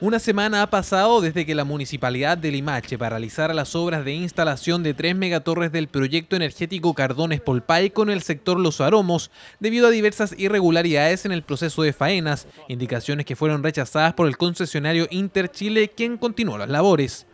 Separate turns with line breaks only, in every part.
Una semana ha pasado desde que la municipalidad de Limache paralizara las obras de instalación de tres megatorres del proyecto energético Cardones Polpaico en el sector Los Aromos, debido a diversas irregularidades en el proceso de faenas, indicaciones que fueron rechazadas por el concesionario Interchile, quien continuó las labores.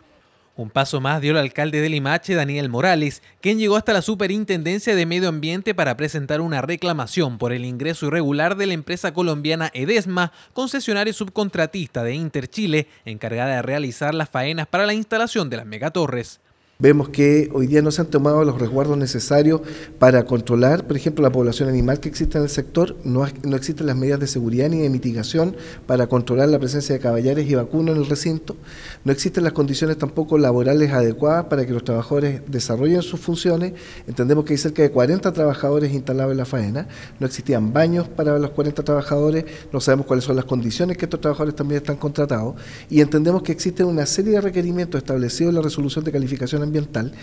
Un paso más dio el alcalde de Limache, Daniel Morales, quien llegó hasta la Superintendencia de Medio Ambiente para presentar una reclamación por el ingreso irregular de la empresa colombiana Edesma, concesionario subcontratista de Interchile, encargada de realizar las faenas para la instalación de las megatorres.
Vemos que hoy día no se han tomado los resguardos necesarios para controlar, por ejemplo, la población animal que existe en el sector. No, no existen las medidas de seguridad ni de mitigación para controlar la presencia de caballares y vacunos en el recinto. No existen las condiciones tampoco laborales adecuadas para que los trabajadores desarrollen sus funciones. Entendemos que hay cerca de 40 trabajadores instalados en la faena. No existían baños para los 40 trabajadores. No sabemos cuáles son las condiciones que estos trabajadores también están contratados. Y entendemos que existe una serie de requerimientos establecidos en la resolución de calificación ambiental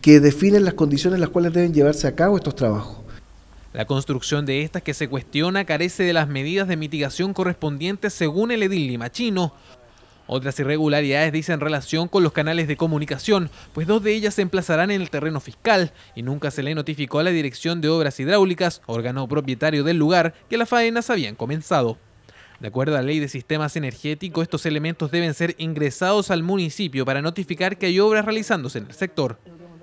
que definen las condiciones en las cuales deben llevarse a cabo estos trabajos.
La construcción de estas que se cuestiona carece de las medidas de mitigación correspondientes según el edil limachino. Otras irregularidades dicen relación con los canales de comunicación, pues dos de ellas se emplazarán en el terreno fiscal y nunca se le notificó a la Dirección de Obras Hidráulicas, órgano propietario del lugar, que las faenas habían comenzado. De acuerdo a la ley de sistemas energéticos, estos elementos deben ser ingresados al municipio para notificar que hay obras realizándose en el sector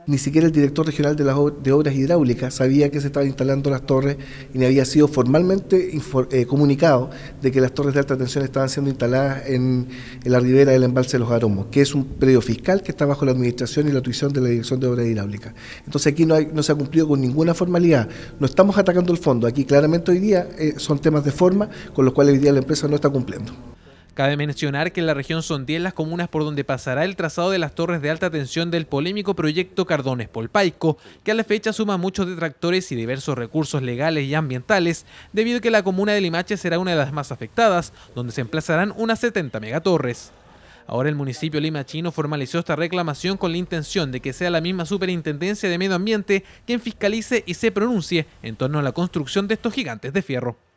ni siquiera el director regional de, Obras Hidráulicas sabía que se estaban instalando las torres y ni había sido formalmente eh, comunicado de que las torres de alta tensión estaban siendo instaladas en, la ribera del embalse de los Aromos, que es un predio fiscal que está bajo la administración y la tuición de la Dirección de Obras Hidráulicas. Entonces aquí no, hay, no se ha cumplido con ninguna formalidad. No estamos atacando el fondo. Aquí claramente hoy día eh, son temas de forma con los cuales hoy día la empresa no está cumpliendo.
Cabe mencionar que en la región son 10 las comunas por donde pasará el trazado de las torres de alta tensión del polémico proyecto Cardones Polpaico, que a la fecha suma muchos detractores y diversos recursos legales y ambientales, debido a que la comuna de Limache será una de las más afectadas, donde se emplazarán unas 70 megatorres. Ahora el municipio limachino formalizó esta reclamación con la intención de que sea la misma Superintendencia de Medio Ambiente quien fiscalice y se pronuncie en torno a la construcción de estos gigantes de fierro.